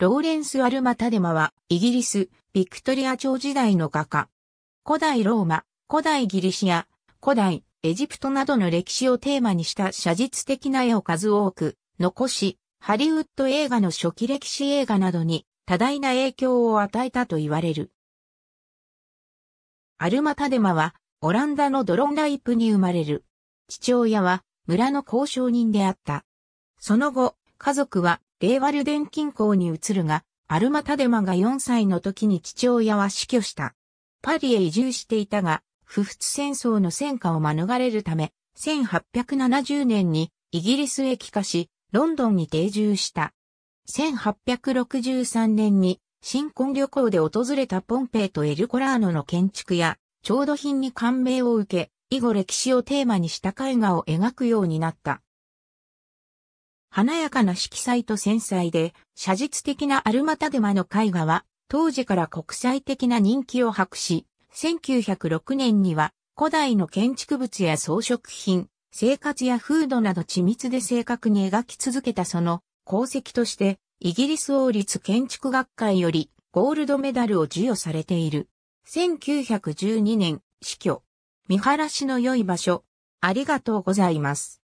ローレンス・アルマタデマは、イギリス、ビクトリア朝時代の画家。古代ローマ、古代ギリシア、古代エジプトなどの歴史をテーマにした写実的な絵を数多く残し、ハリウッド映画の初期歴史映画などに多大な影響を与えたと言われる。アルマタデマは、オランダのドロンライプに生まれる。父親は、村の交渉人であった。その後、家族はイワルデン近郊に移るが、アルマタデマが4歳の時に父親は死去した。パリへ移住していたが、不仏戦争の戦火を免れるため、1870年にイギリスへ帰化し、ロンドンに定住した。1863年に新婚旅行で訪れたポンペイとエルコラーノの建築や調度品に感銘を受け、以後歴史をテーマにした絵画を描くようになった。華やかな色彩と繊細で、写実的なアルマタグマの絵画は、当時から国際的な人気を博し、1906年には古代の建築物や装飾品、生活や風土など緻密で正確に描き続けたその功績として、イギリス王立建築学会よりゴールドメダルを授与されている。1912年、死去。見晴らしの良い場所。ありがとうございます。